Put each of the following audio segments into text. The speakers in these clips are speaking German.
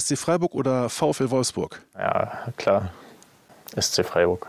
SC Freiburg oder VfL Wolfsburg? Ja, klar. SC Freiburg.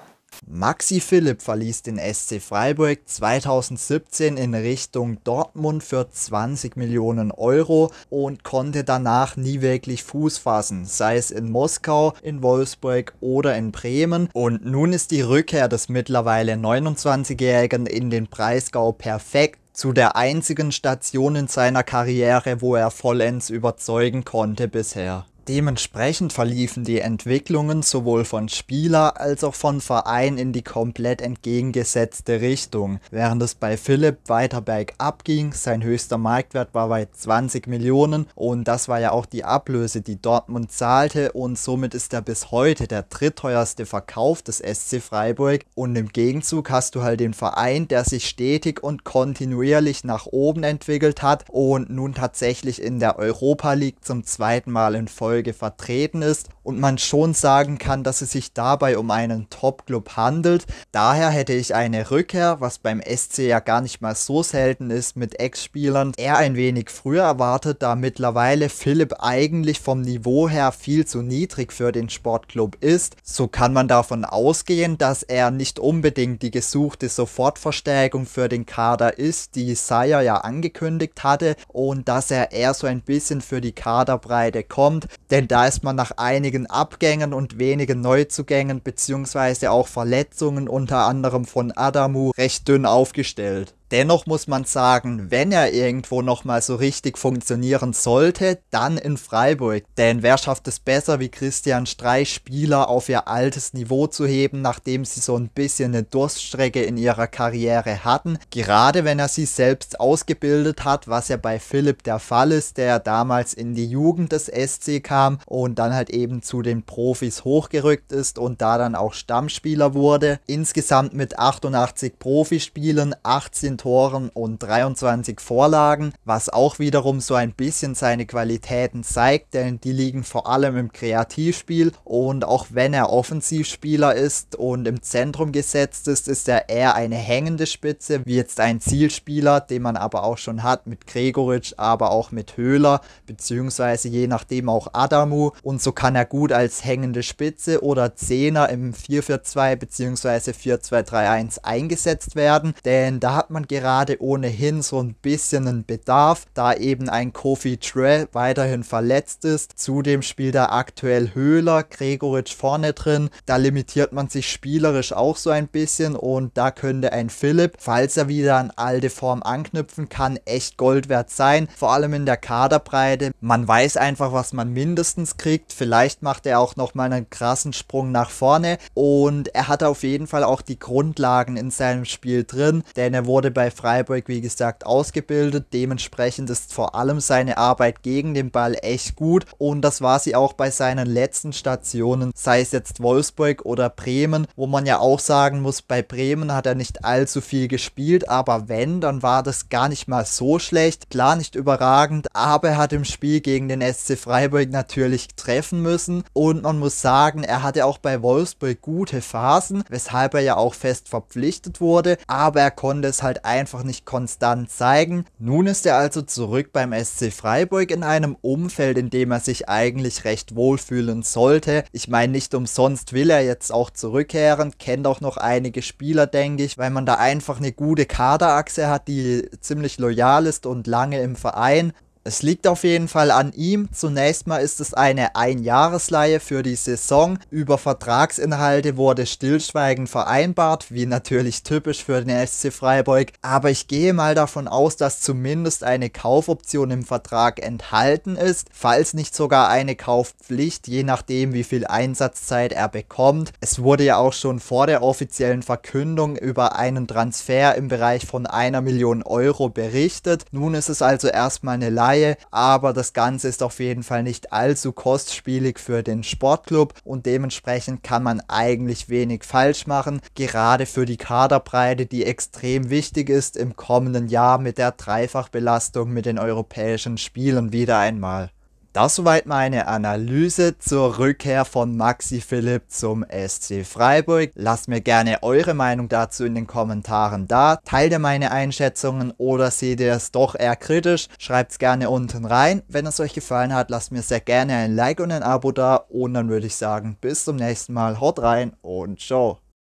Maxi Philipp verließ den SC Freiburg 2017 in Richtung Dortmund für 20 Millionen Euro und konnte danach nie wirklich Fuß fassen, sei es in Moskau, in Wolfsburg oder in Bremen. Und nun ist die Rückkehr des mittlerweile 29-Jährigen in den Breisgau perfekt zu der einzigen Station in seiner Karriere, wo er vollends überzeugen konnte bisher. Dementsprechend verliefen die Entwicklungen sowohl von Spieler als auch von Verein in die komplett entgegengesetzte Richtung. Während es bei Philipp weiter bergab ging, sein höchster Marktwert war bei 20 Millionen und das war ja auch die Ablöse, die Dortmund zahlte und somit ist er bis heute der drittteuerste Verkauf des SC Freiburg und im Gegenzug hast du halt den Verein, der sich stetig und kontinuierlich nach oben entwickelt hat und nun tatsächlich in der Europa League zum zweiten Mal in Folge Folge vertreten ist und man schon sagen kann, dass es sich dabei um einen Top-Club handelt. Daher hätte ich eine Rückkehr, was beim SC ja gar nicht mal so selten ist, mit Ex-Spielern eher ein wenig früher erwartet, da mittlerweile Philipp eigentlich vom Niveau her viel zu niedrig für den Sportclub ist. So kann man davon ausgehen, dass er nicht unbedingt die gesuchte Sofortverstärkung für den Kader ist, die Sayer ja angekündigt hatte und dass er eher so ein bisschen für die Kaderbreite kommt, denn da ist man nach einigen Abgängen und wenigen Neuzugängen beziehungsweise auch Verletzungen unter anderem von Adamu recht dünn aufgestellt. Dennoch muss man sagen, wenn er irgendwo nochmal so richtig funktionieren sollte, dann in Freiburg. Denn wer schafft es besser, wie Christian Streich Spieler auf ihr altes Niveau zu heben, nachdem sie so ein bisschen eine Durststrecke in ihrer Karriere hatten? Gerade wenn er sie selbst ausgebildet hat, was ja bei Philipp der Fall ist, der damals in die Jugend des SC kam und dann halt eben zu den Profis hochgerückt ist und da dann auch Stammspieler wurde. Insgesamt mit 88 Profispielen, 18 Toren und 23 Vorlagen, was auch wiederum so ein bisschen seine Qualitäten zeigt, denn die liegen vor allem im Kreativspiel und auch wenn er Offensivspieler ist und im Zentrum gesetzt ist, ist er eher eine hängende Spitze, wie jetzt ein Zielspieler, den man aber auch schon hat mit Gregoric, aber auch mit Höhler, beziehungsweise je nachdem auch Adamu und so kann er gut als hängende Spitze oder Zehner im 4-4-2 bzw. 4-2-3-1 eingesetzt werden, denn da hat man gerade ohnehin so ein bisschen einen Bedarf, da eben ein Kofi Trell weiterhin verletzt ist. Zudem spielt er aktuell Höhler, Gregoritsch vorne drin. Da limitiert man sich spielerisch auch so ein bisschen und da könnte ein Philipp, falls er wieder an alte Form anknüpfen kann, echt Gold wert sein. Vor allem in der Kaderbreite. Man weiß einfach, was man mindestens kriegt. Vielleicht macht er auch nochmal einen krassen Sprung nach vorne und er hat auf jeden Fall auch die Grundlagen in seinem Spiel drin, denn er wurde bei bei Freiburg, wie gesagt, ausgebildet. Dementsprechend ist vor allem seine Arbeit gegen den Ball echt gut und das war sie auch bei seinen letzten Stationen, sei es jetzt Wolfsburg oder Bremen, wo man ja auch sagen muss, bei Bremen hat er nicht allzu viel gespielt, aber wenn, dann war das gar nicht mal so schlecht. Klar nicht überragend, aber er hat im Spiel gegen den SC Freiburg natürlich treffen müssen und man muss sagen, er hatte auch bei Wolfsburg gute Phasen, weshalb er ja auch fest verpflichtet wurde, aber er konnte es halt einfach nicht konstant zeigen. Nun ist er also zurück beim SC Freiburg in einem Umfeld, in dem er sich eigentlich recht wohlfühlen sollte. Ich meine, nicht umsonst will er jetzt auch zurückkehren, kennt auch noch einige Spieler, denke ich, weil man da einfach eine gute Kaderachse hat, die ziemlich loyal ist und lange im Verein. Es liegt auf jeden Fall an ihm. Zunächst mal ist es eine Einjahresleihe für die Saison. Über Vertragsinhalte wurde stillschweigend vereinbart, wie natürlich typisch für den SC Freiburg. Aber ich gehe mal davon aus, dass zumindest eine Kaufoption im Vertrag enthalten ist, falls nicht sogar eine Kaufpflicht, je nachdem wie viel Einsatzzeit er bekommt. Es wurde ja auch schon vor der offiziellen Verkündung über einen Transfer im Bereich von einer Million Euro berichtet. Nun ist es also erstmal eine Leihe Laie, aber das Ganze ist auf jeden Fall nicht allzu kostspielig für den Sportclub und dementsprechend kann man eigentlich wenig falsch machen, gerade für die Kaderbreite, die extrem wichtig ist im kommenden Jahr mit der Dreifachbelastung mit den europäischen Spielen wieder einmal. Das soweit meine Analyse zur Rückkehr von Maxi Philipp zum SC Freiburg. Lasst mir gerne eure Meinung dazu in den Kommentaren da. Teilt ihr meine Einschätzungen oder seht ihr es doch eher kritisch? Schreibt es gerne unten rein. Wenn es euch gefallen hat, lasst mir sehr gerne ein Like und ein Abo da. Und dann würde ich sagen, bis zum nächsten Mal. Haut rein und ciao.